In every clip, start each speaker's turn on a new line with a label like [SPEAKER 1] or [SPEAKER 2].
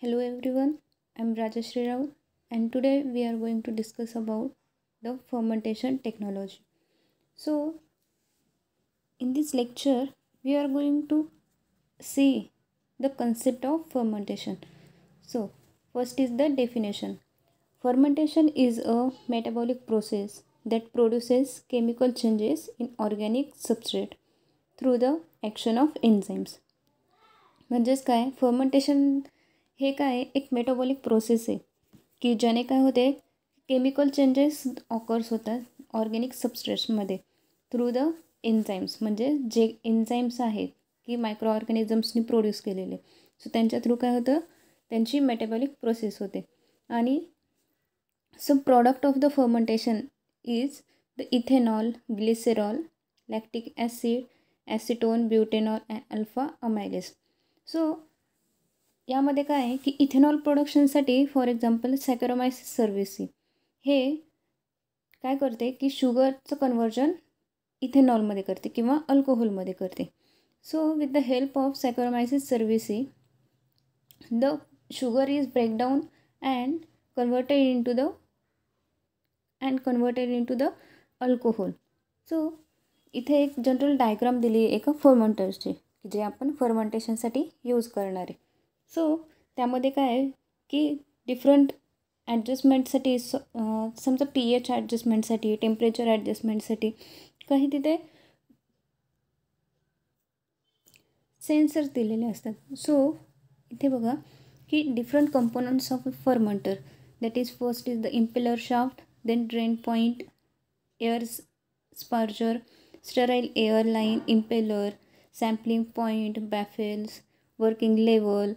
[SPEAKER 1] Hello everyone, I am Rajashri Rao and today we are going to discuss about the fermentation technology. So, in this lecture, we are going to see the concept of fermentation. So, first is the definition. Fermentation is a metabolic process that produces chemical changes in organic substrate through the action of enzymes. म्हणजेच काय fermentation. हे काय एक metabolic process आहे की ज्याने काय होते केमिकल चेंजेस ऑकर्स होतात ऑर्गेनिक सबस्ट्रेट्समध्ये थ्रू द एन्झाईम्स म्हणजे जे एन्झाईम्स आहेत की मायक्रो ऑर्गॅनिझम्सनी प्रोड्यूस केलेले सो त्यांच्या थ्रू काय होतं त्यांची मेटाबॉलिक प्रोसेस होते आणि so product of the fermentation is the ethanol glycerol lactic acid acetone butanol and alpha amylase so यामध्ये काय आहे की इथेनॉल प्रोडक्शनसाठी फॉर एक्झाम्पल सॅक्रोमायसिस सर्व्हिसी हे काय करते की शुगरचं कन्वर्जन इथेनॉलमध्ये करते किंवा अल्कोहोलमध्ये करते so with the help of Saccharomyces cerevisiae the sugar is breakdown and converted into the and converted into the alcohol so इथे एक जनरल डायग्राम दिली आहे एका फर्मंटर्सची की जे आपण फर्मंटेशनसाठी यूज करणार आहे सो त्यामध्ये काय आहे की डिफरंट ॲडजस्टमेंटसाठी समजा पी एच ॲडजस्टमेंटसाठी टेम्परेचर ॲडजस्टमेंटसाठी काही तिथे सेंसर्स दिलेले असतात सो इथे बघा की different components of fermenter that is first is the impeller shaft then drain point air sparger sterile airline impeller sampling point baffles working level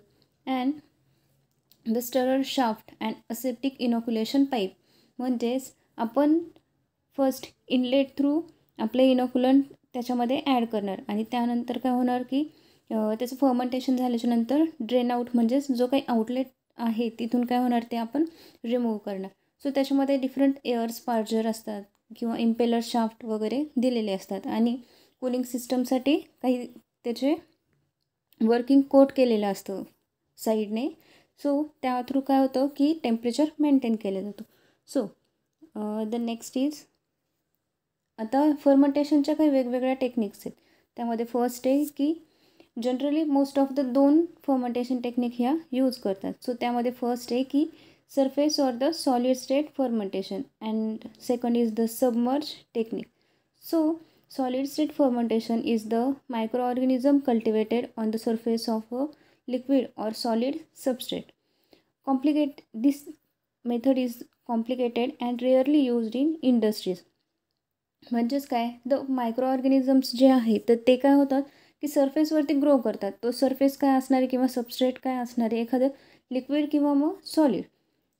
[SPEAKER 1] and the stirrer shaft and aseptic inoculation pipe म्हणजेच आपण first inlet through आपले इनोक्युलन त्याच्यामध्ये add करणार आणि त्यानंतर काय होणार की त्याचं फर्मेंटेशन झाल्याच्यानंतर ड्रेन आऊट म्हणजेच जो काही आउटलेट आहे तिथून काय होणार ते आपण रिमूव्ह करणार सो त्याच्यामध्ये डिफरंट एअर्स पार्जर असतात किंवा इम्पेलर शाफ्ट वगैरे दिलेले असतात आणि कूलिंग सिस्टमसाठी काही त्याचे वर्किंग कोट केलेलं असतं साईडने सो त्या थ्रू काय होतं की टेम्परेचर मेंटेन केलं जातं सो द नेक्स्ट इज आता फर्मंटेशनच्या काही वेगवेगळ्या टेक्निक्स आहेत त्यामध्ये फर्स्ट आहे की जनरली मोस्ट ऑफ द दोन फर्मंटेशन टेक्निक ह्या यूज करतात सो त्यामध्ये फर्स्ट आहे की surface or the solid state fermentation and second is the submerge technique so solid state fermentation is the micro organism cultivated on the surface of a liquid or solid substrate complicate this method is complicated and rarely used in industries म्हणजेच काय the micro organisms जे आहे तर ते काय होतात की सरफेसवरती grow करतात तो सरफेस काय असणारे किंवा सबस्ट्रेट काय असणारे एखादं लिक्विड किंवा मग सॉलिड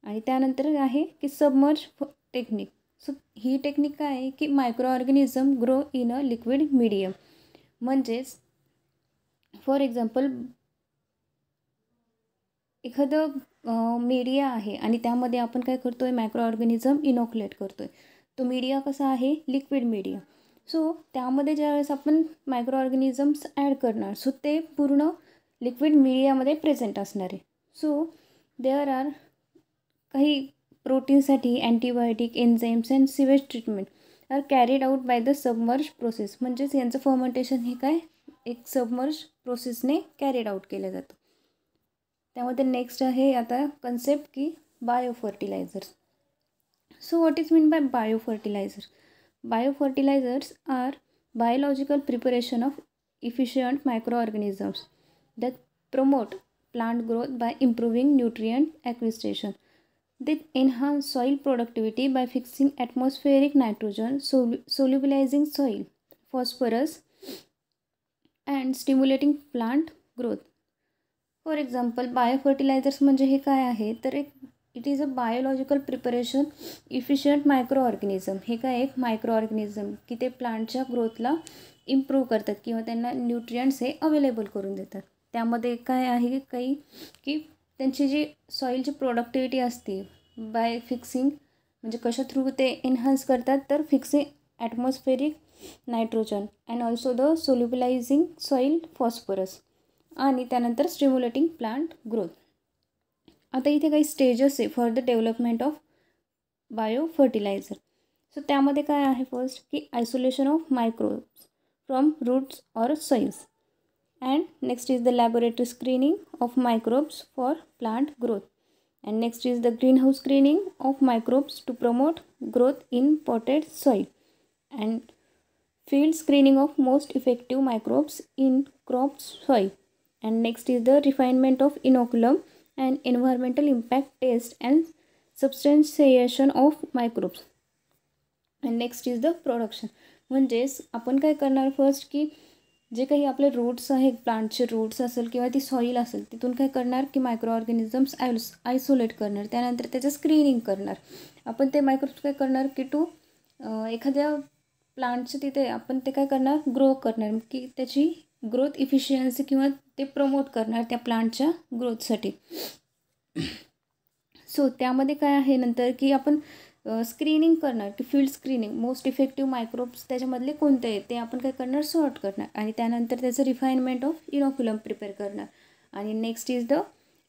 [SPEAKER 1] आणि त्यानंतर आहे की सबमर्ज टेक्निक सो ही टेक्निक काय आहे की micro organism grow in a liquid medium म्हणजेच फॉर एक्झाम्पल एखादं मीडिया आहे आणि त्यामध्ये आपण काय करतो आहे मायक्रो ऑर्गॅनिझम इनोक्युलेट करतो आहे तो मीडिया कसा आहे लिक्विड मीडिया सो त्यामध्ये ज्यावेळेस आपण मायक्रो ऑर्गॅनिझम्स ॲड करणार सो ते पूर्ण लिक्विड मीडियामध्ये प्रेझेंट असणार आहे सो देअर आर काही प्रोटीनसाठी antibiotic enzymes and sewage treatment are carried out by the submerge process म्हणजेच यांचं फर्मेंटेशन हे काय एक सबमर्ज प्रोसेसने कॅरीड आउट केलं जातं त्यामध्ये नेक्स्ट आहे आता कन्सेप्ट की bio fertilizers so what is mean by bio fertilizer bio fertilizers are biological preparation of efficient micro promote plant growth by improving nutrient acquisition. that enhance soil productivity by fixing atmospheric nitrogen, solubilizing soil, phosphorus, and stimulating plant growth. For example bio fertilizers म्हणजे हे काय आहे तर एक it is a biological preparation efficient micro organism हे काय एक micro organism की ते प्लांटच्या ग्रोथला इम्प्रूव्ह करतात किंवा त्यांना न्यूट्रियंट्स हे अवेलेबल करून देतात त्यामध्ये काय आहे काही की त्यांची जी सॉईलची प्रोडक्टिव्हिटी असते बाय फिक्सिंग म्हणजे कशा थ्रू ते एन्हान्स करतात तर fixing atmospheric nitrogen and also the solubilizing soil phosphorus आनतर स्टिम्युलेटिंग प्लांट ग्रोथ आता इतने का स्टेजेस है for the development of bio fertilizer so त्यामध्ये है फर्स्ट कि isolation of microbes from roots और soils and next is the laboratory screening of microbes for plant growth and next is the green house screening of microbes to promote growth in potted soil and field screening of most effective microbes in crop soil and next is the refinement of inoculum and environmental impact test and substantiation of microbes and next is the production म्हणजेच आपण काय करणार first की जे काही आपले roots आहेत प्लांटचे रूट्स असेल किंवा ती सॉईल असेल तिथून काय करणार की मायक्रो ऑर्गॅनिझम्स आयस आयसोलेट करणार त्यानंतर त्याचं स्क्रीनिंग करणार आपण ते मायक्रोब्स काय करणार की टू एखाद्या प्लांटचे तिथे आपण ते काय करणार ग्रो करणार की त्याची ग्रोथ इफिशियन्सी किंवा ते प्रमोट करणार त्या प्लांटच्या ग्रोथसाठी सो त्यामध्ये काय आहे नंतर की आपण स्क्रीनिंग करणार की field screening most effective microbes त्याच्यामधले कोणते आहेत ते आपण काय करणार सॉर्ट करणार आणि त्यानंतर त्याचं रिफाईनमेंट ऑफ इनोक्युलम प्रिपेअर करणार आणि नेक्स्ट इज द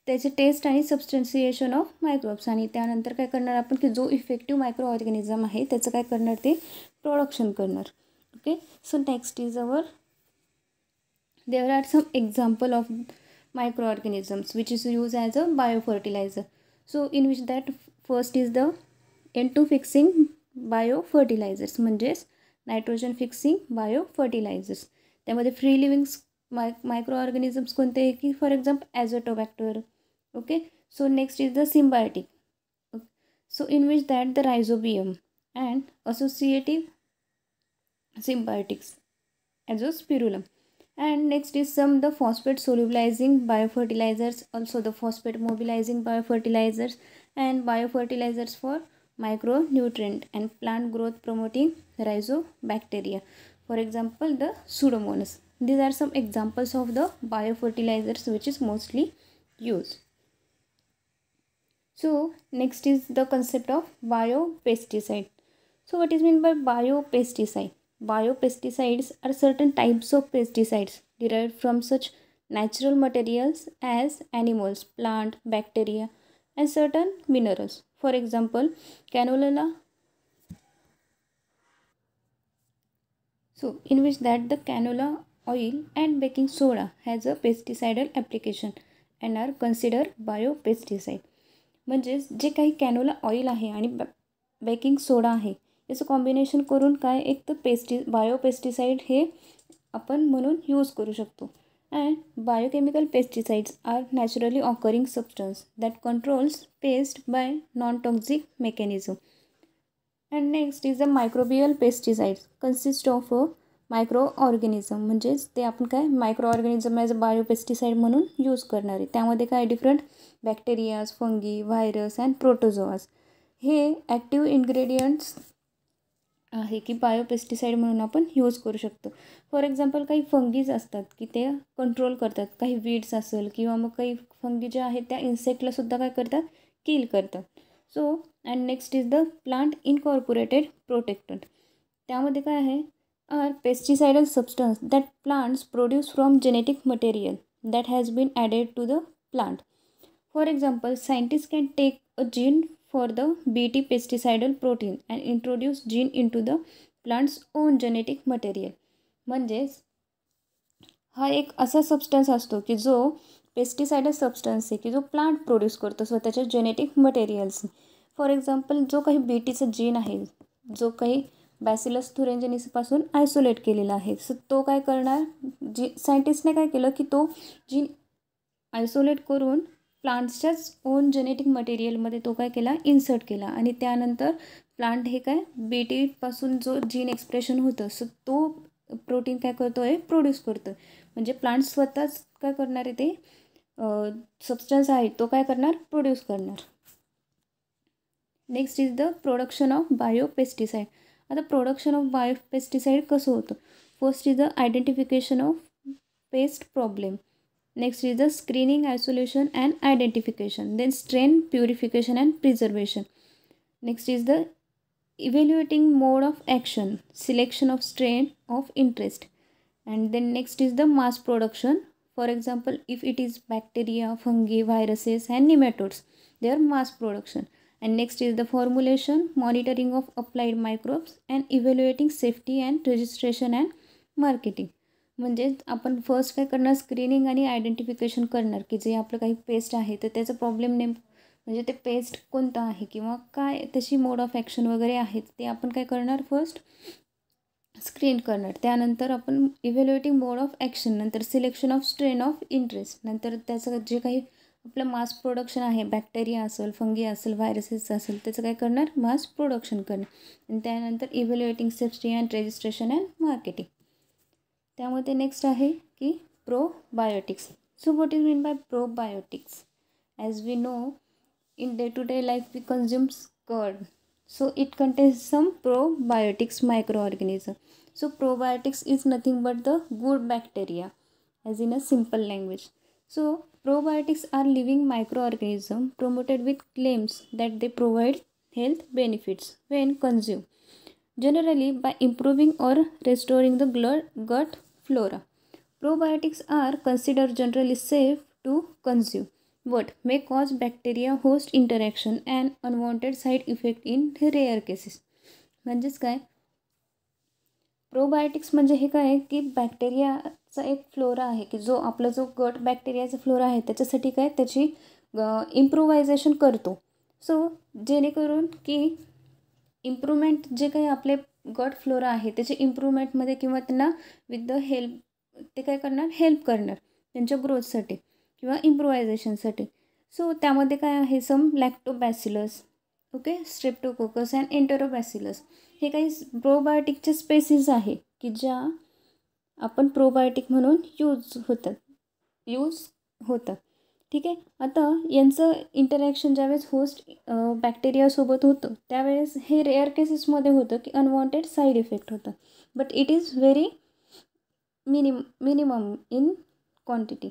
[SPEAKER 1] त्याचे टेस्ट आणि सबस्टन्सिएशन ऑफ मायक्रोब्स आणि त्यानंतर काय करणार आपण की जो इफेक्टिव्ह मायक्रो ऑर्गॅनिझम आहे त्याचं काय करणार ते प्रोडक्शन करणार okay so next is our there are some example of microorganisms which is used as a biofertilizer so in which that first is the N2 fixing biofertilizers manjes nitrogen fixing biofertilizers Then the free living microorganisms for example azotobacter okay so next is the symbiotic so in which that the rhizobium and associative symbiotics as a spirulum and next is some um, the phosphate solubilizing biofertilizers also the phosphate mobilizing biofertilizers and biofertilizers for micronutrient and plant growth promoting rhizobacteria for example the pseudomonas these are some examples of the biofertilizers which is mostly used so next is the concept of biopesticide so what is meant by biopesticide Biopesticides are certain types of pesticides derived from such natural materials as animals, plant, bacteria and certain minerals. For example, canola so in which that the canola oil and baking soda has a pesticidal application and are considered biopesticide. Pesticide म्हणजेच जे canola oil oil baking soda baking याचं combination करून काय एक तर पेस्टि बायोपेस्टिसाईड हे आपण म्हणून यूज करू शकतो and biochemical pesticides are naturally occurring substance that controls pest by non toxic mechanism and next is a microbial pesticides consist of a micro organism म्हणजेच ते आपण काय micro organism as a biopesticide म्हणून use करणार आहे त्यामध्ये काय different bacterias fungi virus and protozoas हे ॲक्टिव्ह इन्ग्रेडियंट्स आहे की बायोपेस्टिसाईड म्हणून आपण यूज करू शकतो फॉर एक्झाम्पल काही फंगीज असतात की ते कंट्रोल करतात काही वीड्स असेल किंवा मग काही फंगी ज्या आहेत त्या इन्सेक्टलासुद्धा काय करतात किल करतात so and next is the plant incorporated protectant त्यामध्ये काय आहे are pesticidal substance that plants produce from genetic material that has been added to the plant for example scientist can take a gene for the Bt pesticidal protein and introduce gene into the plant's own genetic material म्हणजेच हा एक असा substance असतो की जो पेस्टिसायडल substance आहे की जो प्लांट प्रोड्यूस करतो स्वतःच्या जेनेटिक मटेरियल्स फॉर एक्झाम्पल जो काही बी टीचा जीन आहे जो काही बॅसिलस थुरेंजनीसपासून आयसोलेट केलेला आहे सो तो काय करणार जी सायंटिस्टने काय केलं की तो जीन आयसोलेट करून प्लांट्सच्याच ओन जेनेटिक मटेरियलमध्ये तो काय केला इन्सर्ट केला आणि त्यानंतर प्लांट हे काय बेटीपासून जो जीन एक्सप्रेशन होतं सो तो प्रोटीन काय करतो आहे प्रोड्यूस करतो आहे म्हणजे प्लांट स्वतःच काय करणार आहे ते सबस्टन्स आहे तो काय करणार प्रोड्यूस करणार next is the production of bio pesticide आता प्रोडक्शन ऑफ बायो पेस्टिसाईड कसं होतं first is the identification of pest problem Next is the screening, isolation and identification. Then strain, purification and preservation. Next is the evaluating mode of action, selection of strain of interest. And then next is the mass production. For example, if it is bacteria, fungi, viruses and nematodes, their mass production. And next is the formulation, monitoring of applied microbes and evaluating safety and registration and marketing. म्हणजेच आपण first काय करणार screening आणि identification करणार की जे आपलं काही पेस्ट आहे तर त्याचा प्रॉब्लेम नेम म्हणजे ते पेस्ट कोणतं आहे किंवा काय त्याची मोड ऑफ ॲक्शन वगैरे आहेत ते आपण काय करणार फर्स्ट स्क्रीन करणार त्यानंतर आपण इव्हॅल्युएटिंग मोड ऑफ ॲक्शन नंतर selection of strain of interest नंतर त्याचं जे काही आपलं मास प्रोडक्शन आहे बॅक्टेरिया असेल फंगी असेल व्हायरसेस असेल त्याचं काय करणार मास प्रोडक्शन करणार आणि त्यानंतर evaluating safety and registration and marketing त्यामुळे ते नेक्स्ट आहे की probiotics so what is mean by probiotics as we in day to day life we consume curd so it contains some probiotics microorganism so probiotics is nothing but the good bacteria as in a simple language so probiotics are living microorganism promoted with claims that they provide health benefits when consumed generally by improving or restoring the gut flora. Probiotics are considered generally safe to consume but may cause bacteria host interaction and unwanted side effect in rare cases. म्हणजेच काय probiotics म्हणजे हे काय की बॅक्टेरियाचा एक flora आहे की जो आपला जो गट बॅक्टेरियाचा फ्लोरा आहे त्याच्यासाठी काय त्याची इम्प्रोवायझेशन करतो सो जेणेकरून की इम्प्रूव्हमेंट जे काही आपले गट फ्लोरा आहे त्याचे इम्प्रूव्हमेंटमध्ये किंवा त्यांना विथ द हेल्प ते काय करणार हेल्प करणार त्यांच्या ग्रोथसाठी किंवा इम्प्रोवायझेशनसाठी सो त्यामध्ये काय आहे some lactobacillus okay streptococcus and enterobacillus हे काही प्रोबायोटिकच्या स्पेसिस आहे की ज्या आपण प्रोबायोटिक म्हणून यूज होतात यूज होतात ठीक आहे आता यांचं इंटरॅक्शन ज्यावेळेस होस्ट बॅक्टेरियासोबत होतं त्यावेळेस हे रेअर केसेसमध्ये होतं की अनवॉन्टेड साईड इफेक्ट होतं but it is very minim minimum in quantity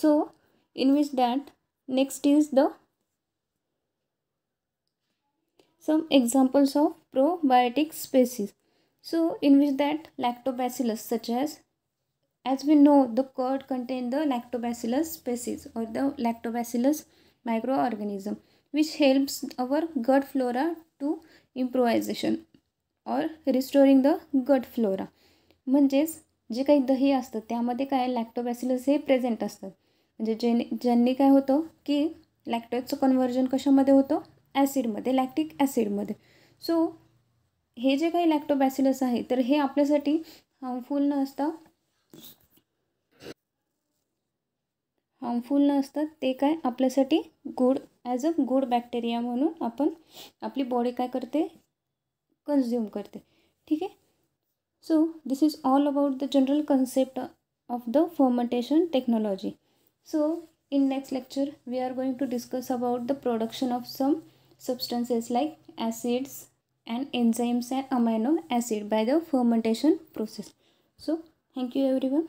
[SPEAKER 1] so in which that next is the some examples of probiotic species so in which that lactobacillus such as As we know, the curd contain the lactobacillus species or the lactobacillus microorganism which helps our gut flora to improvisation or restoring the gut flora म्हणजेच जे काही दही असतं त्यामध्ये काय Lactobacillus हे present असतात म्हणजे जेने ज्यांनी काय होतं की लॅक्टोजचं कन्व्हर्जन कशामध्ये होतं ॲसिडमध्ये लॅक्टिक ॲसिडमध्ये सो हे जे काही लॅक्टोबॅसिलस आहे तर हे आपल्यासाठी हार्मफुल न असतं हार्मफुल नसतात ते काय आपल्यासाठी good as a good bacteria म्हणून आपण आपली बॉडी काय करते कन्झ्युम करते ठीक आहे so this is all about the general concept of the fermentation technology so in next lecture we are going to discuss about the production of some substances like acids and enzymes and amino acid by the fermentation process so Thank you everyone.